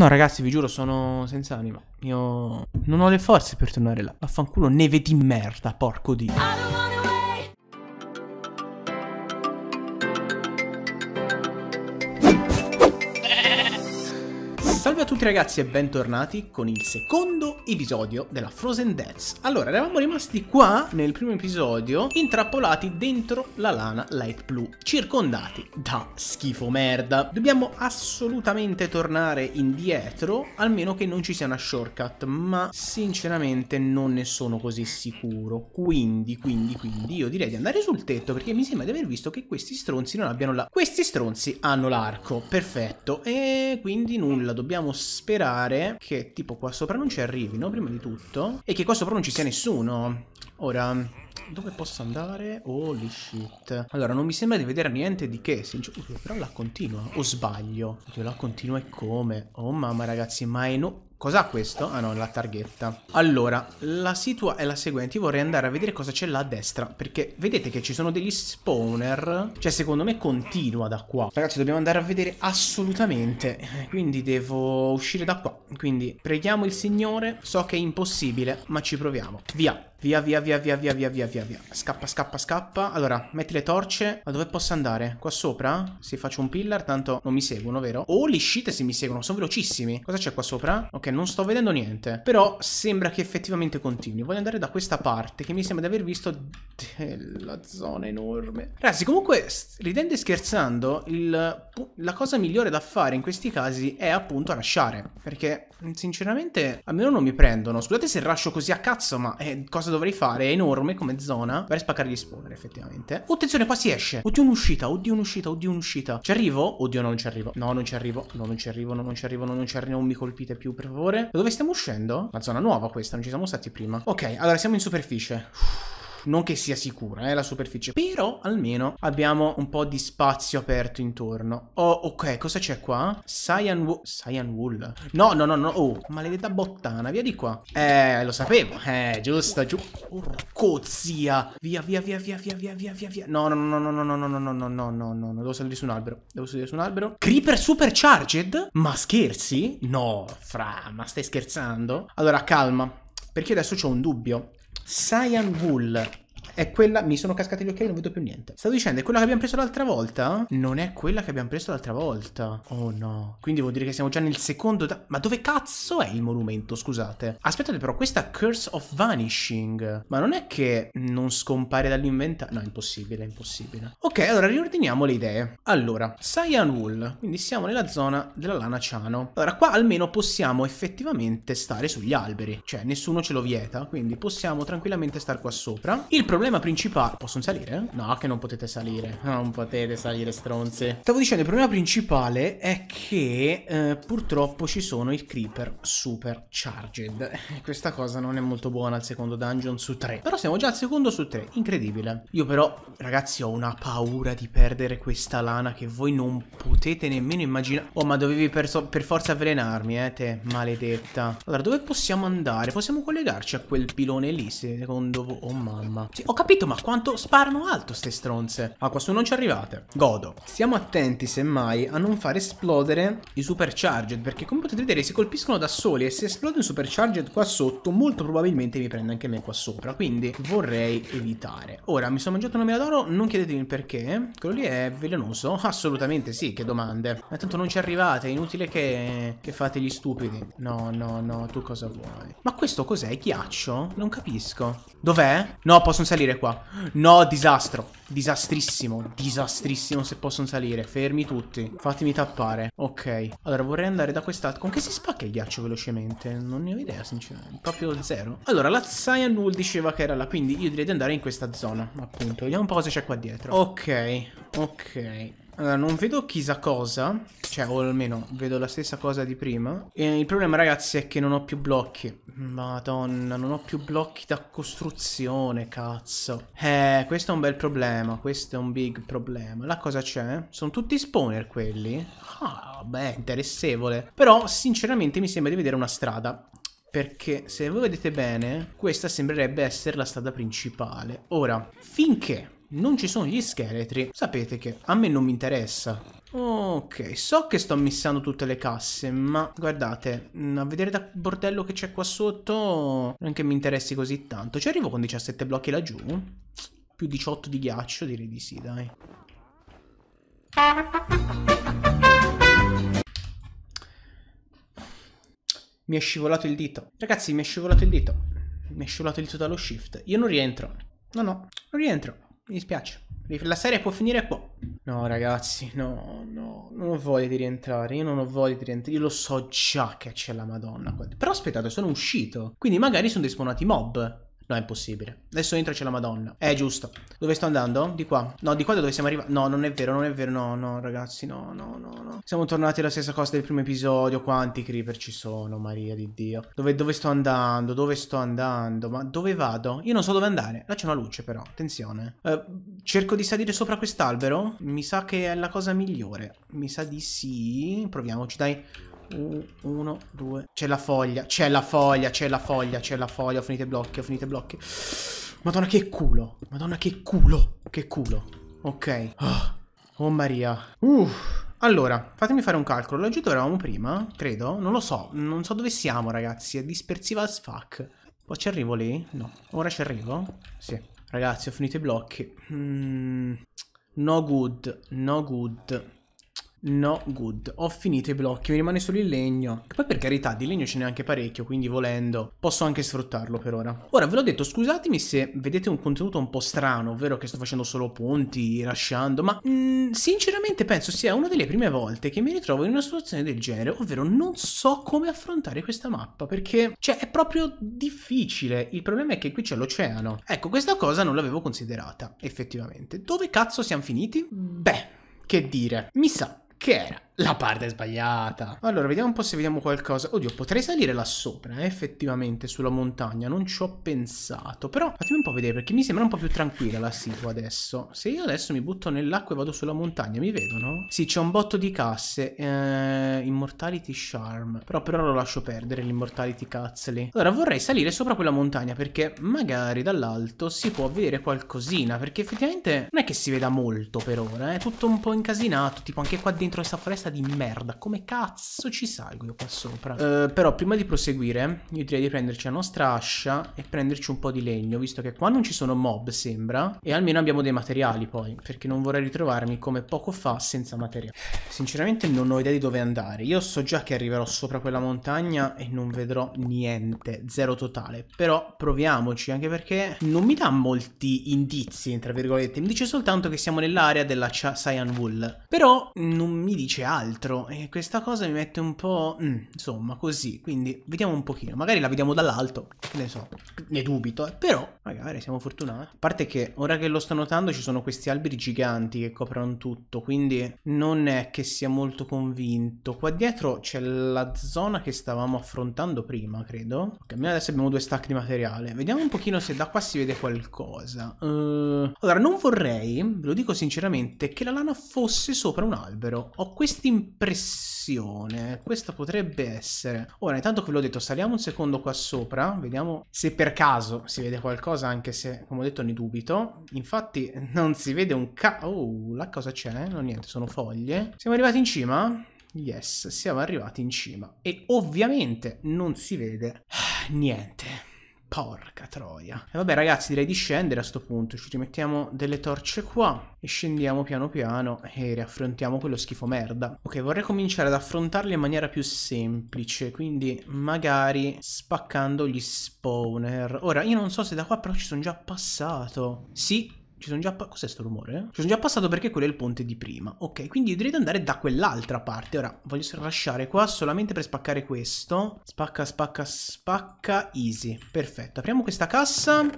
No, ragazzi, vi giuro, sono senza anima. Io non ho le forze per tornare là. Vaffanculo, neve di merda, porco di. tutti ragazzi e bentornati con il secondo episodio della Frozen Deaths Allora, eravamo rimasti qua nel primo episodio intrappolati dentro la lana light blue circondati da schifo merda Dobbiamo assolutamente tornare indietro almeno che non ci sia una shortcut ma sinceramente non ne sono così sicuro Quindi, quindi, quindi io direi di andare sul tetto perché mi sembra di aver visto che questi stronzi non abbiano la... Questi stronzi hanno l'arco, perfetto E quindi nulla, dobbiamo sperare che tipo qua sopra non ci arrivino, prima di tutto, e che qua sopra non ci sia nessuno. Ora, dove posso andare? Holy shit. Allora, non mi sembra di vedere niente di che, però la continua, o sbaglio? Oddio, la continua e come? Oh mamma ragazzi, ma è no... Cos'ha questo? Ah no, la targhetta. Allora, la situa è la seguente. Io vorrei andare a vedere cosa c'è là a destra. Perché vedete che ci sono degli spawner. Cioè, secondo me continua da qua. Ragazzi, dobbiamo andare a vedere assolutamente. Quindi devo uscire da qua. Quindi preghiamo il Signore. So che è impossibile, ma ci proviamo. Via. Via, via, via, via, via, via, via, via. Scappa, scappa, scappa. Allora, metti le torce. Ma dove posso andare? Qua sopra? Se faccio un pillar, tanto non mi seguono, vero? Oh, le scite se mi seguono. Sono velocissimi. Cosa c'è qua sopra? Ok, perché non sto vedendo niente. Però sembra che effettivamente continui. Voglio andare da questa parte che mi sembra di aver visto la zona enorme. Ragazzi, comunque, ridendo e scherzando, il, la cosa migliore da fare in questi casi è appunto lasciare. Perché, sinceramente, almeno non mi prendono. Scusate se rascio così a cazzo, ma eh, cosa dovrei fare? È enorme come zona. Per spaccare gli spawner, effettivamente. Oh, attenzione, qua si esce. Oddio, un'uscita, oddio, un'uscita, oddio, un'uscita. Ci arrivo? Oddio, non ci arrivo. No, non ci arrivo. No, non ci arrivo, no, non ci arrivo, no, non ci arrivo. Non mi colpite più, per favore favore. Da dove stiamo uscendo? Una zona nuova questa, non ci siamo stati prima. Ok, allora siamo in superficie. Uff non che sia sicura eh, la superficie, però almeno abbiamo un po' di spazio aperto intorno. Oh, ok, cosa c'è qua? Cyan, wo Cyan Wool. No, no, no, no, oh, maledetta bottana, via di qua. Eh, lo sapevo, eh, giusto, giù. Porco zia. Via, via, via, via, via, via, via, via, via. No, no, no, no, no, no, no, no, no, no, no, no, no, no, devo salire su un albero. Devo salire su un albero. Creeper supercharged? Ma scherzi? No, fra, ma stai scherzando? Allora, calma, perché adesso ho un dubbio. Cyan Bull è quella, mi sono cascati gli occhiali, non vedo più niente. Stavo dicendo, è quella che abbiamo preso l'altra volta? Non è quella che abbiamo preso l'altra volta. Oh no. Quindi vuol dire che siamo già nel secondo... Ma dove cazzo è il monumento, scusate? Aspettate però, questa Curse of Vanishing. Ma non è che non scompare dall'inventario? No, è impossibile, è impossibile. Ok, allora riordiniamo le idee. Allora, Cyan Wool. Quindi siamo nella zona della lana ciano. Allora, qua almeno possiamo effettivamente stare sugli alberi. Cioè, nessuno ce lo vieta, quindi possiamo tranquillamente stare qua sopra. Il problema problema principale... Possono salire? No, che non potete salire. Non potete salire, stronzi. Stavo dicendo, il problema principale è che eh, purtroppo ci sono i creeper super charged. Questa cosa non è molto buona al secondo dungeon su tre. Però siamo già al secondo su tre. Incredibile. Io però, ragazzi, ho una paura di perdere questa lana che voi non potete nemmeno immaginare. Oh, ma dovevi per, so per forza avvelenarmi, eh, te, maledetta. Allora, dove possiamo andare? Possiamo collegarci a quel pilone lì, secondo voi? Oh, mamma. Sì, ho capito ma quanto sparano alto ste stronze Ah qua su non ci arrivate Godo Siamo attenti semmai a non far esplodere i supercharged Perché come potete vedere si colpiscono da soli E se esplode un supercharged qua sotto Molto probabilmente mi prende anche me qua sopra Quindi vorrei evitare Ora mi sono mangiato una mela d'oro Non chiedetemi il perché Quello lì è velenoso Assolutamente sì che domande Ma tanto non ci arrivate È inutile che, che fate gli stupidi No no no tu cosa vuoi Ma questo cos'è ghiaccio? Non capisco Dov'è? No possono salire salire qua No, disastro Disastrissimo, disastrissimo se possono salire Fermi tutti, fatemi tappare Ok, allora vorrei andare da quest'altro Con che si spacca il ghiaccio velocemente? Non ne ho idea sinceramente, proprio zero Allora, la Cyan Rule diceva che era là Quindi io direi di andare in questa zona Appunto, vediamo un po' cosa c'è qua dietro Ok, ok allora, non vedo chissà cosa, cioè, o almeno vedo la stessa cosa di prima. E il problema, ragazzi, è che non ho più blocchi. Madonna, non ho più blocchi da costruzione, cazzo. Eh, questo è un bel problema, questo è un big problema. La cosa c'è? Sono tutti spawner quelli? Ah, beh, interessevole. Però, sinceramente, mi sembra di vedere una strada. Perché se voi vedete bene, questa sembrerebbe essere la strada principale. Ora, finché non ci sono gli scheletri. Sapete che a me non mi interessa. Ok, so che sto missando tutte le casse, ma guardate, mm, a vedere da bordello che c'è qua sotto, non che mi interessi così tanto. Ci arrivo con 17 blocchi laggiù? Più 18 di ghiaccio, direi di sì, dai. Mi è scivolato il dito. Ragazzi, mi è scivolato il dito. Mi è scivolato il dito dallo shift. Io non rientro. No, no, non rientro. Mi dispiace. La serie può finire qua. No, ragazzi, no, no. Non ho voglia di rientrare. Io non ho voglia di rientrare. Io lo so già che c'è la Madonna. Però aspettate, sono uscito. Quindi magari sono dei mob. No, è impossibile. Adesso entra c'è la madonna. Eh, giusto. Dove sto andando? Di qua. No, di qua da dove siamo arrivati. No, non è vero, non è vero. No, no, ragazzi, no, no, no, no. Siamo tornati alla stessa cosa del primo episodio. Quanti creeper ci sono, Maria di Dio. Dove, dove sto andando? Dove sto andando? Ma dove vado? Io non so dove andare. Là c'è una luce, però. Attenzione. Eh, cerco di salire sopra quest'albero? Mi sa che è la cosa migliore. Mi sa di sì. Proviamoci, dai. 1, 2 C'è la foglia, c'è la foglia, c'è la foglia, c'è la foglia. Ho finito i blocchi, ho finito i blocchi. Madonna che culo, madonna che culo, che culo. Ok. Oh, oh Maria. Uff. Allora, fatemi fare un calcolo. Laggiù dove eravamo prima? Credo. Non lo so. Non so dove siamo, ragazzi. È dispersiva as fuck. Poi ci arrivo lì? No. Ora ci arrivo? Sì. Ragazzi, ho finito i blocchi. Mm. No good. No good. No good. Ho finito i blocchi, mi rimane solo il legno. Che poi per carità di legno ce n'è anche parecchio, quindi volendo posso anche sfruttarlo per ora. Ora ve l'ho detto, scusatemi se vedete un contenuto un po' strano, ovvero che sto facendo solo ponti, lasciando, ma mh, mm, sinceramente penso sia una delle prime volte che mi ritrovo in una situazione del genere, ovvero non so come affrontare questa mappa, perché cioè è proprio difficile. Il problema è che qui c'è l'oceano. Ecco, questa cosa non l'avevo considerata, effettivamente. Dove cazzo siamo finiti? Mm. Beh, che dire. Mi sa che era la parte sbagliata. Allora, vediamo un po' se vediamo qualcosa. Oddio, potrei salire là sopra, eh, effettivamente, sulla montagna. Non ci ho pensato. Però fatemi un po' vedere, perché mi sembra un po' più tranquilla la situa adesso. Se io adesso mi butto nell'acqua e vado sulla montagna, mi vedono? Sì, c'è un botto di casse. Eh, immortality Charm. Però per ora lo lascio perdere, l'Immortality Cazzli. Allora, vorrei salire sopra quella montagna, perché magari dall'alto si può vedere qualcosina. Perché effettivamente non è che si veda molto per ora, eh. È eh. tutto un po' incasinato. Tipo, anche qua dentro questa foresta testa di merda. Come cazzo ci salgo io qua sopra? Uh, però prima di proseguire, io direi di prenderci la nostra ascia e prenderci un po' di legno, visto che qua non ci sono mob, sembra. E almeno abbiamo dei materiali poi, perché non vorrei ritrovarmi come poco fa senza materiali. Sinceramente non ho idea di dove andare. Io so già che arriverò sopra quella montagna e non vedrò niente, zero totale. Però proviamoci, anche perché non mi dà molti indizi, tra virgolette. Mi dice soltanto che siamo nell'area della Cyan Wool. Però non mi dice altro e questa cosa mi mette un po'... Mm, insomma, così, quindi vediamo un pochino. Magari la vediamo dall'alto, ne so, ne dubito, eh. però magari siamo fortunati. A parte che ora che lo sto notando ci sono questi alberi giganti che coprono tutto, quindi non è che sia molto convinto. Qua dietro c'è la zona che stavamo affrontando prima, credo. Ok, almeno adesso abbiamo due stack di materiale. Vediamo un pochino se da qua si vede qualcosa. Uh... Allora, non vorrei, ve lo dico sinceramente, che la lana fosse sopra un albero. Ho questi impressione. Questa potrebbe essere. Ora, intanto che ve l'ho detto, saliamo un secondo qua sopra. Vediamo se per caso si vede qualcosa, anche se, come ho detto, ne dubito. Infatti, non si vede un ca... Oh, la cosa c'è? Eh, no, niente, sono foglie. Siamo arrivati in cima? Yes, siamo arrivati in cima. E ovviamente non si vede niente. Porca troia. E vabbè ragazzi direi di scendere a sto punto. Ci rimettiamo delle torce qua e scendiamo piano piano e riaffrontiamo quello schifo merda. Ok vorrei cominciare ad affrontarli in maniera più semplice. Quindi magari spaccando gli spawner. Ora io non so se da qua però ci sono già passato. Sì ci sono già... Cos'è sto rumore? Ci sono già passato perché quello è il ponte di prima. Ok, quindi direi di andare da quell'altra parte. Ora, voglio lasciare qua solamente per spaccare questo. Spacca, spacca, spacca. Easy. Perfetto. Apriamo questa cassa.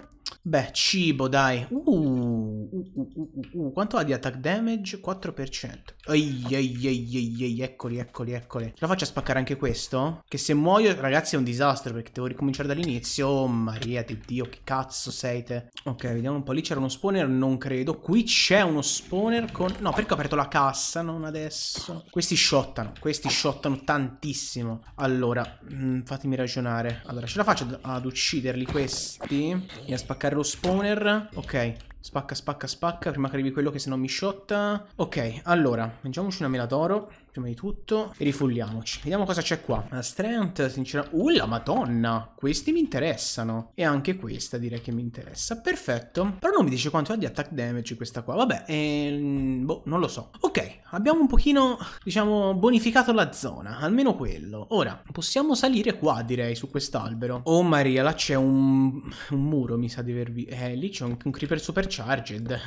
Beh, cibo, dai. Uh, uh, uh, uh, uh, Quanto ha di attack damage? 4%. Ehi, ehi, ehi, ehi, eccoli, eccoli, eccoli. La faccio a spaccare anche questo? Che se muoio, ragazzi, è un disastro perché devo ricominciare dall'inizio. Oh, Maria di Dio, che cazzo sei te? Ok, vediamo un po'. Lì c'era uno spawner, non credo. Qui c'è uno spawner con... No, perché ho aperto la cassa? Non adesso. Questi shottano, questi shottano tantissimo. Allora, mh, fatemi ragionare. Allora, ce la faccio ad ucciderli questi e a spaccare spaccare lo spawner. Ok. Spacca, spacca, spacca. Prima che arrivi quello che se no mi shotta. Ok, allora. Mangiamoci una mela d'oro prima di tutto e rifulliamoci. Vediamo cosa c'è qua. La strength, sinceramente... Uh, la madonna! Questi mi interessano. E anche questa direi che mi interessa. Perfetto. Però non mi dice quanto ha di attack damage questa qua. Vabbè, ehm, boh, non lo so. Ok, abbiamo un pochino, diciamo, bonificato la zona. Almeno quello. Ora, possiamo salire qua, direi, su quest'albero. Oh Maria, là c'è un... un, muro, mi sa di avervi Eh, lì c'è un, un creeper supercharged.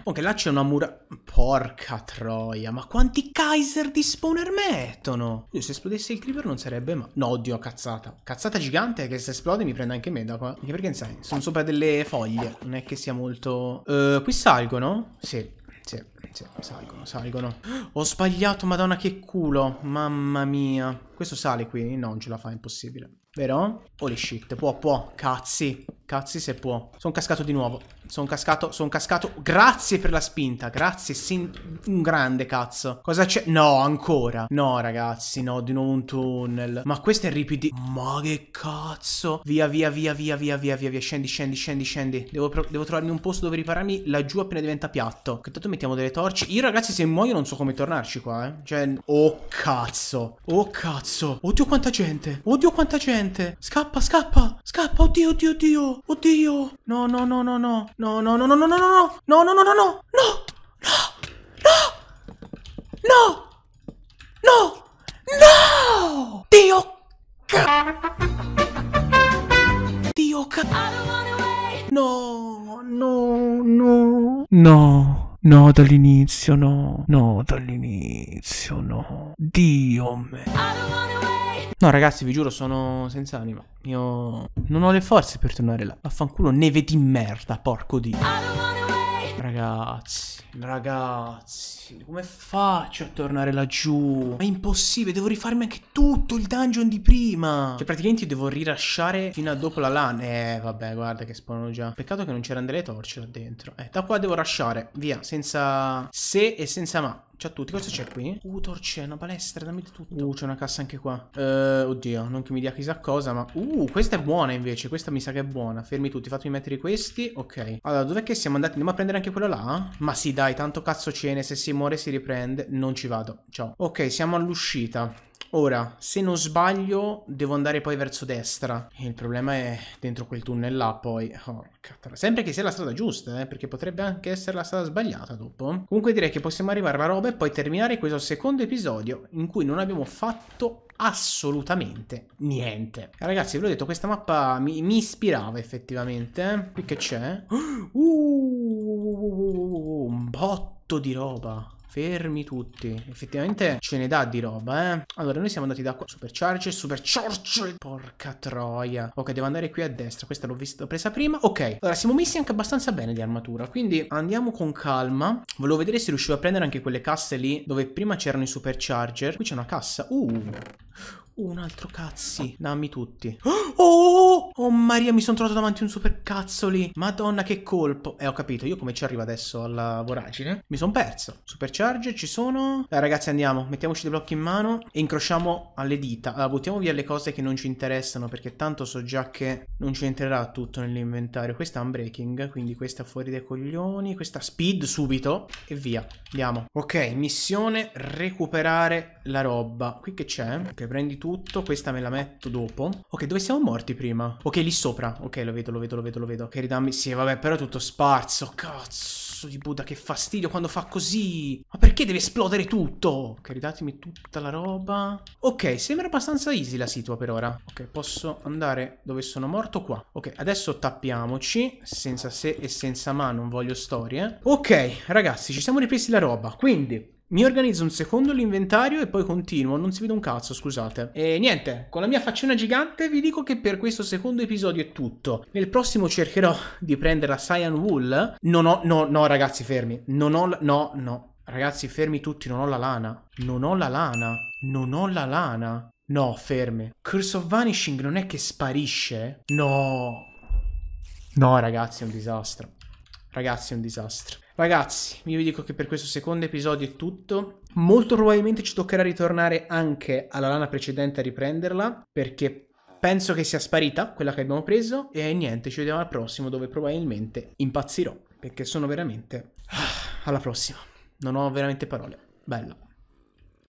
ok, là c'è una mura... Porca troia, ma quanti Kaiser di di spawner mettono? Io se esplodesse il creeper non sarebbe ma... No, oddio, cazzata. Cazzata gigante che se esplode mi prende anche me da qua. Anche perché, sai, sono sopra delle foglie. Non è che sia molto... Uh, qui salgono? Sì. Sì, sì, salgono, salgono. Ho sbagliato, madonna che culo. Mamma mia. Questo sale qui, non ce la fa, impossibile. Vero? Holy shit, può, può, cazzi, cazzi se può. Sono cascato di nuovo, sono cascato, sono cascato. Grazie per la spinta, grazie, sin... un grande cazzo. Cosa c'è? No, ancora. No, ragazzi, no, di nuovo un tunnel. Ma questo è ripidi. Ma che cazzo. Via, via, via, via, via, via, via, via. Scendi, scendi, scendi, scendi. Devo, devo trovarmi un posto dove ripararmi laggiù appena diventa piatto. Che tanto mettiamo delle torce. Io, ragazzi, se muoio non so come tornarci qua, eh. Cioè, oh cazzo. Oh cazzo. Cazzo! Oddio quanta gente! Oddio quanta gente! Scappa, scappa! Scappa! Oddio, oddio, oddio! Oddio! No, no, no, no, no! No, no, no, no, no, no, no! No, no, no, no, no! No! No! No! No! No! No! No! Dio! Dio! No! No! No! No! No, dall'inizio no. No, dall'inizio no. Dio me. No ragazzi vi giuro sono senza anima Io non ho le forze per tornare là Vaffanculo neve di merda porco dio Ragazzi, ragazzi, come faccio a tornare laggiù? Ma è impossibile, devo rifarmi anche tutto il dungeon di prima. Cioè, praticamente io devo rilasciare fino a dopo la LAN. Eh, vabbè, guarda che spawnano già. Peccato che non c'erano delle torce là dentro. Eh, da qua devo lasciare, via, senza se e senza ma. Ciao a tutti, cosa c'è qui? Uh, torce, una palestra, dammi tutto. Uh, c'è una cassa anche qua. Uh, oddio, non che mi dia chissà cosa, ma... Uh, questa è buona invece, questa mi sa che è buona. Fermi tutti, fatemi mettere questi. Ok. Allora, dov'è che siamo andati? Andiamo a prendere anche quello là? Ma sì, dai, tanto cazzo cene, se si muore si riprende. Non ci vado, ciao. Ok, siamo all'uscita. Ora, se non sbaglio, devo andare poi verso destra. il problema è dentro quel tunnel là poi. Oh, cattara. Sempre che sia la strada giusta, eh, perché potrebbe anche essere la strada sbagliata dopo. Comunque direi che possiamo arrivare alla roba e poi terminare questo secondo episodio in cui non abbiamo fatto assolutamente niente. Ragazzi, ve l'ho detto, questa mappa mi, mi ispirava effettivamente. Eh. Qui che c'è? Uh, uh, un botto di roba. Fermi tutti. Effettivamente ce ne dà di roba, eh. Allora, noi siamo andati da qua. Supercharger, supercharger. Porca troia. Ok, devo andare qui a destra. Questa l'ho vista presa prima. Ok. Allora, siamo messi anche abbastanza bene di armatura. Quindi andiamo con calma. Volevo vedere se riuscivo a prendere anche quelle casse lì dove prima c'erano i supercharger. Qui c'è una cassa. Uh. Un altro cazzi. Dammi tutti. Oh! Oh Maria, mi sono trovato davanti un supercazzoli. Madonna, che colpo. Eh, ho capito. Io come ci arrivo adesso alla voragine? Mi sono perso. Supercharge, ci sono. Dai, ragazzi, andiamo. Mettiamoci dei blocchi in mano e incrociamo alle dita. Allora, buttiamo via le cose che non ci interessano, perché tanto so già che non ci entrerà tutto nell'inventario. Questa è unbreaking, quindi questa fuori dai coglioni. Questa speed subito e via. Andiamo. Ok, missione recuperare la roba. Qui che c'è? Ok, prendi tutto. Questa me la metto dopo. Ok, dove siamo morti prima? Ok, lì sopra. Ok, lo vedo, lo vedo, lo vedo, lo vedo. Ok, ridammi... Sì, vabbè, però è tutto sparso. Cazzo di Buddha, che fastidio quando fa così. Ma perché deve esplodere tutto? Ok, ridatemi tutta la roba. Ok, sembra abbastanza easy la situa per ora. Ok, posso andare dove sono morto qua. Ok, adesso tappiamoci. Senza se e senza ma, non voglio storie. Ok, ragazzi, ci siamo ripresi la roba. Quindi, mi organizzo un secondo l'inventario e poi continuo, non si vede un cazzo, scusate. E niente, con la mia faccina gigante vi dico che per questo secondo episodio è tutto. Nel prossimo cercherò di prendere la Cyan Wool. Non ho, no, no ragazzi, fermi. Non ho, no, no. Ragazzi, fermi tutti, non ho la lana. Non ho la lana. Non ho la lana. No, fermi. Curse of Vanishing non è che sparisce? No. No, ragazzi, è un disastro. Ragazzi, è un disastro. Ragazzi, io vi dico che per questo secondo episodio è tutto. Molto probabilmente ci toccherà ritornare anche alla lana precedente a riprenderla, perché penso che sia sparita quella che abbiamo preso e niente, ci vediamo al prossimo dove probabilmente impazzirò, perché sono veramente... Ah, alla prossima, non ho veramente parole. Bella.